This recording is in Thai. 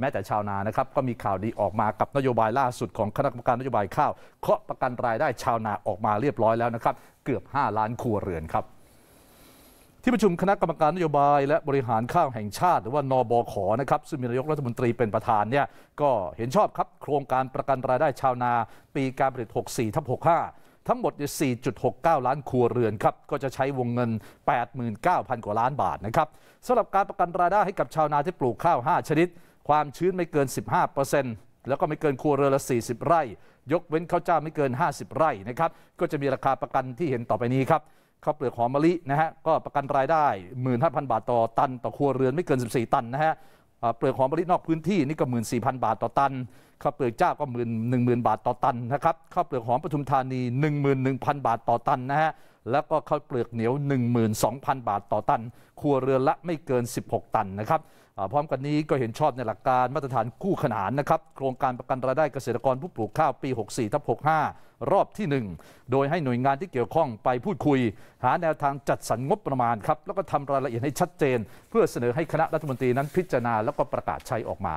แม้แต่ชาวนานะครับก็มีข่าวดีออกมากับนโยบายล่าสุดของคณะกรรมการนโยบายข้าว เคาะประกันรายได้ชาวนาออกมาเรียบร้อยแล้วนะครับ เกือบ 5 ล้านครัวเรือนครับ ที่ประชุมคณะกรรมการนโยบาย และบริหารข้าวแห่งชาติ หรือว่านบขนะครับซึ่งมีนายกรัฐมนตรีเป็นประธานเนี่ยก็เห็นชอบครับโครงการประกันรายได้ชาวนาปีการผลิต64ทับ65 ทั้งหมด4.69 ล้านครัวเรือนครับก็จะใช้วงเงิน89,000กว่าล้านบาทนะครับสำหรับการประกันรายได้ให้กับชาวนาที่ปลูกข้าว 5 ชนิดความชื้นไม่เกิน 15%แล้วก็ไม่เกินครัวเรือนละ 40 ไร่ ยกเว้นข้าวเจ้าไม่เกิน 50 ไร่ นะครับ ก็จะมีราคาประกันที่เห็นต่อไปนี้ครับข้าวเปลือกหอมมะลินะฮะ ก็ประกันรายได้ 15,000 บาทต่อตัน ต่อครัวเรือนไม่เกิน 14 ตันนะฮะเปลือกหอมมะลินอกพื้นที่นี่ก็ 14,000 บาทต่อตันข้าวเปลือกเจ้าก็1ม0 0 0 บาทต่อตันนะครับข้าวเปลือกหอมปทุมธานี 11,000 บาทต่อตันนะฮะแล้วก็ข้าวเปลือกเหนียว 12,000 บาทต่อตันครัวเรือนละไม่เกิน 16 ตันนะครับ พร้อมกันนี้ก็เห็นชอบในหลักการมาตรฐานคู่ขนานนะครับ โครงการประกันรายได้เกษตรกรผู้ปลูกข้าว ปี 64ทับ65 รอบที่ 1 โดยให้หน่วยงานที่เกี่ยวข้องไปพูดคุย หาแนวทางจัดสรรงบประมาณครับ แล้วก็ทำรายละเอียดให้ชัดเจน เพื่อเสนอให้คณะรัฐมนตรีนั้นพิจารณาแล้วก็ประกาศใช้ออกมา